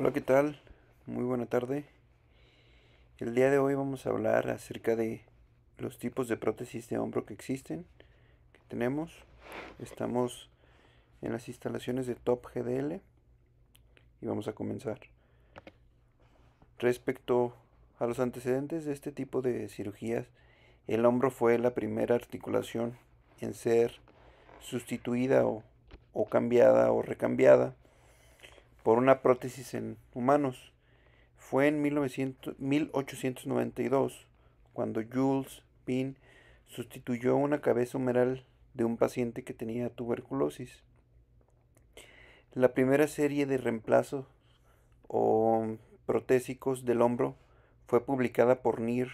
Hola, ¿qué tal? Muy buena tarde. El día de hoy vamos a hablar acerca de los tipos de prótesis de hombro que existen, que tenemos. Estamos en las instalaciones de Top GDL y vamos a comenzar. Respecto a los antecedentes de este tipo de cirugías, el hombro fue la primera articulación en ser sustituida o cambiada o recambiada por una prótesis en humanos. Fue en 1892 cuando Jules Pin sustituyó una cabeza humeral de un paciente que tenía tuberculosis. La primera serie de reemplazos o protésicos del hombro fue publicada por NIR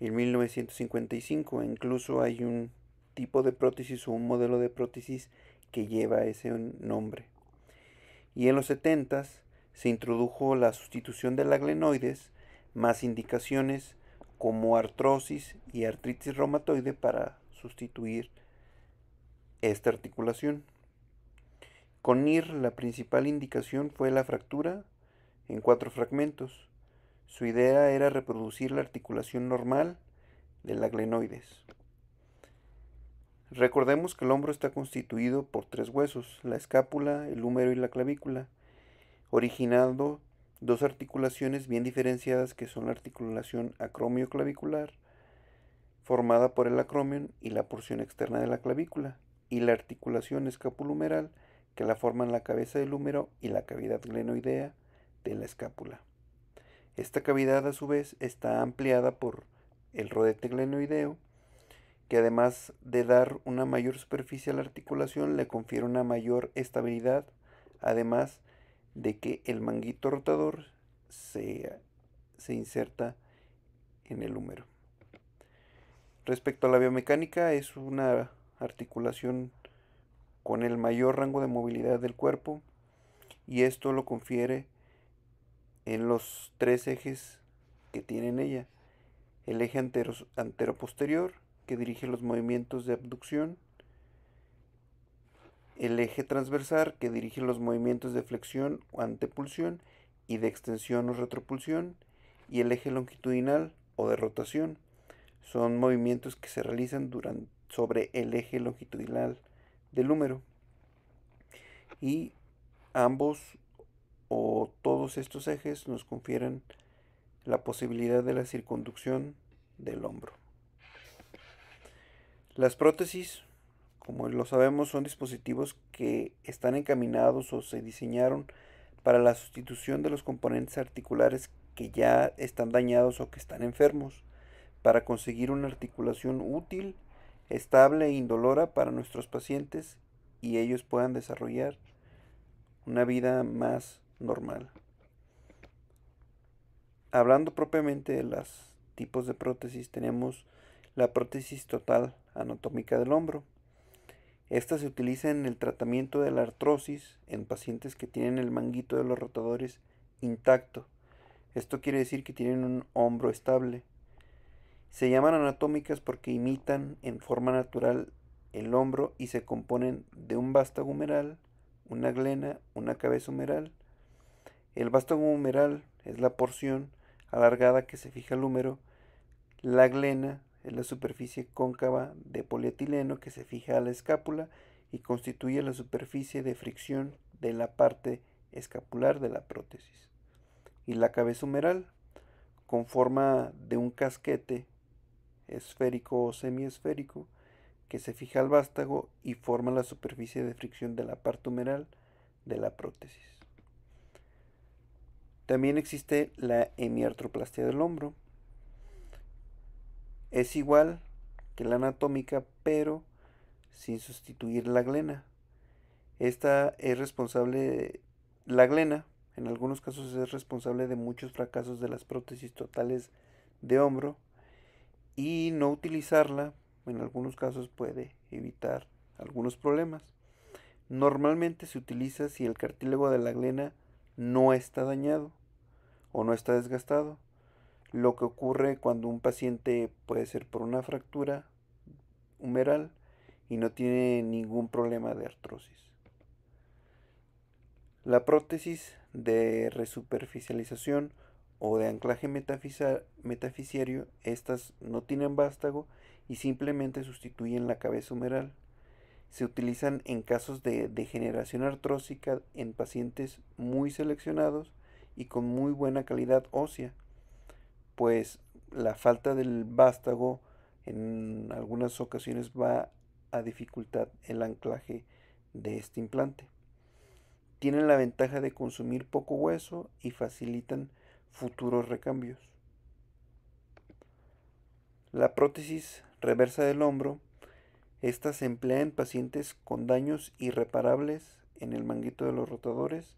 en 1955. Incluso hay un tipo de prótesis o un modelo de prótesis que lleva ese nombre y en los 70 se introdujo la sustitución de la glenoides más indicaciones como artrosis y artritis reumatoide para sustituir esta articulación. Con NIR la principal indicación fue la fractura en cuatro fragmentos. Su idea era reproducir la articulación normal de la glenoides. Recordemos que el hombro está constituido por tres huesos, la escápula, el húmero y la clavícula, originando dos articulaciones bien diferenciadas que son la articulación acromioclavicular, formada por el acromion y la porción externa de la clavícula, y la articulación escapulumeral, que la forman la cabeza del húmero y la cavidad glenoidea de la escápula. Esta cavidad a su vez está ampliada por el rodete glenoideo que además de dar una mayor superficie a la articulación, le confiere una mayor estabilidad, además de que el manguito rotador se, inserta en el húmero. Respecto a la biomecánica, es una articulación con el mayor rango de movilidad del cuerpo y esto lo confiere en los tres ejes que tiene en ella, el eje antero, posterior que dirige los movimientos de abducción, el eje transversal que dirige los movimientos de flexión o antepulsión y de extensión o retropulsión, y el eje longitudinal o de rotación. Son movimientos que se realizan sobre el eje longitudinal del húmero. Y ambos o todos estos ejes nos confieren la posibilidad de la circunducción del hombro. Las prótesis, como lo sabemos, son dispositivos que están encaminados o se diseñaron para la sustitución de los componentes articulares que ya están dañados o que están enfermos, para conseguir una articulación útil, estable e indolora para nuestros pacientes y ellos puedan desarrollar una vida más normal. Hablando propiamente de los tipos de prótesis, tenemos la prótesis total anatómica del hombro. Esta se utiliza en el tratamiento de la artrosis en pacientes que tienen el manguito de los rotadores intacto. Esto quiere decir que tienen un hombro estable. Se llaman anatómicas porque imitan en forma natural el hombro y se componen de un vasto humeral, una glena, una cabeza humeral. El vasto humeral es la porción alargada que se fija al húmero, la glena es la superficie cóncava de polietileno que se fija a la escápula y constituye la superficie de fricción de la parte escapular de la prótesis. Y la cabeza humeral, con forma de un casquete esférico o semiesférico, que se fija al vástago y forma la superficie de fricción de la parte humeral de la prótesis. También existe la hemiartroplastia del hombro, es igual que la anatómica, pero sin sustituir la glena. Esta es responsable, la glena en algunos casos es responsable de muchos fracasos de las prótesis totales de hombro y no utilizarla en algunos casos puede evitar algunos problemas. Normalmente se utiliza si el cartílago de la glena no está dañado o no está desgastado lo que ocurre cuando un paciente puede ser por una fractura humeral y no tiene ningún problema de artrosis. La prótesis de resuperficialización o de anclaje metafisiario, estas no tienen vástago y simplemente sustituyen la cabeza humeral. Se utilizan en casos de degeneración artrósica en pacientes muy seleccionados y con muy buena calidad ósea pues la falta del vástago en algunas ocasiones va a dificultar el anclaje de este implante. Tienen la ventaja de consumir poco hueso y facilitan futuros recambios. La prótesis reversa del hombro, esta se emplea en pacientes con daños irreparables en el manguito de los rotadores,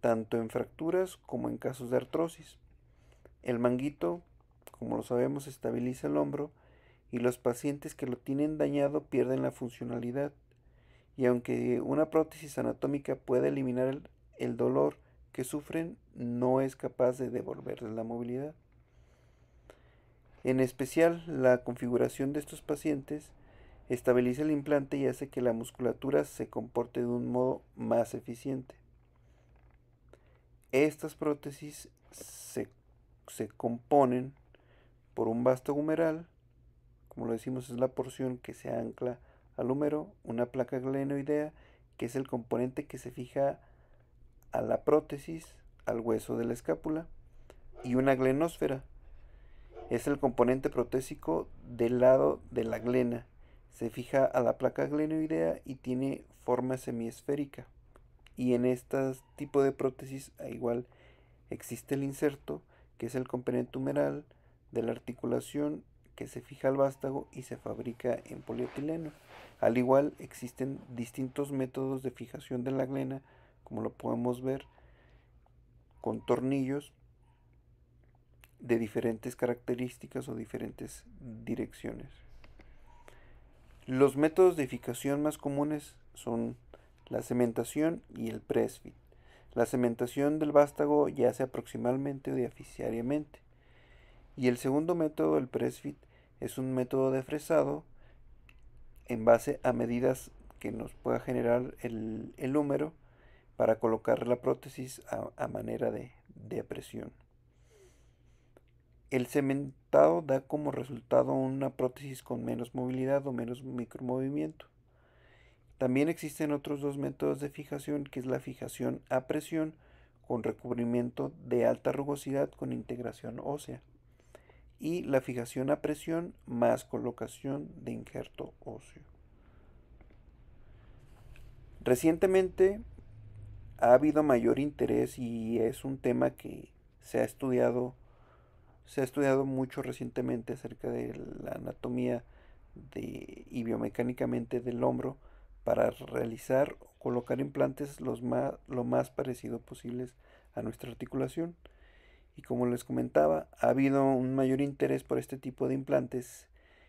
tanto en fracturas como en casos de artrosis. El manguito, como lo sabemos, estabiliza el hombro y los pacientes que lo tienen dañado pierden la funcionalidad. Y aunque una prótesis anatómica puede eliminar el, dolor que sufren, no es capaz de devolverles la movilidad. En especial, la configuración de estos pacientes estabiliza el implante y hace que la musculatura se comporte de un modo más eficiente. Estas prótesis se componen por un vasto humeral, como lo decimos es la porción que se ancla al húmero, una placa glenoidea, que es el componente que se fija a la prótesis, al hueso de la escápula, y una glenósfera, es el componente protésico del lado de la glena. Se fija a la placa glenoidea y tiene forma semiesférica. Y en este tipo de prótesis, igual, existe el inserto que es el componente humeral de la articulación que se fija al vástago y se fabrica en polietileno. Al igual existen distintos métodos de fijación de la glena, como lo podemos ver, con tornillos de diferentes características o diferentes direcciones. Los métodos de fijación más comunes son la cementación y el presfit. La cementación del vástago ya hace aproximadamente o deficiariamente. Y el segundo método, el presfit, es un método de fresado en base a medidas que nos pueda generar el, el húmero para colocar la prótesis a, manera de, de presión. El cementado da como resultado una prótesis con menos movilidad o menos micromovimiento. También existen otros dos métodos de fijación, que es la fijación a presión con recubrimiento de alta rugosidad con integración ósea y la fijación a presión más colocación de injerto óseo. Recientemente ha habido mayor interés y es un tema que se ha estudiado se ha estudiado mucho recientemente acerca de la anatomía de, y biomecánicamente del hombro para realizar o colocar implantes los más, lo más parecido posibles a nuestra articulación. Y como les comentaba, ha habido un mayor interés por este tipo de implantes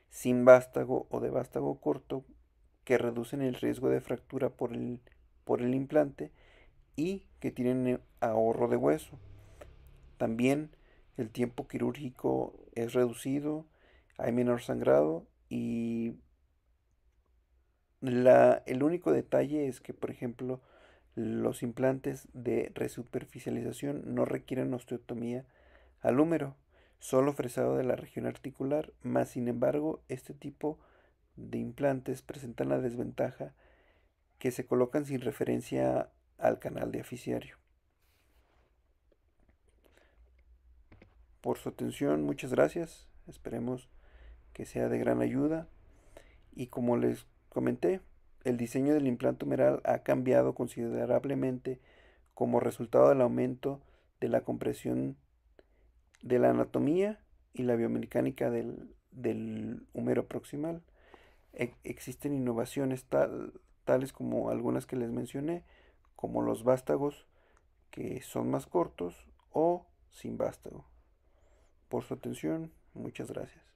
sin vástago o de vástago corto que reducen el riesgo de fractura por el, por el implante y que tienen eh, ahorro de hueso. También el tiempo quirúrgico es reducido, hay menor sangrado y el único detalle es que, por ejemplo, los implantes de resuperficialización no requieren osteotomía al húmero, solo fresado de la región articular, más sin embargo, este tipo de implantes presentan la desventaja que se colocan sin referencia al canal de aficiario. Por su atención, muchas gracias. Esperemos que sea de gran ayuda. Y como les comenté, el diseño del implante humeral ha cambiado considerablemente como resultado del aumento de la compresión de la anatomía y la biomecánica del, del húmero proximal. E, existen innovaciones tales como algunas que les mencioné, como los vástagos que son más cortos o sin vástago. Por su atención, muchas gracias.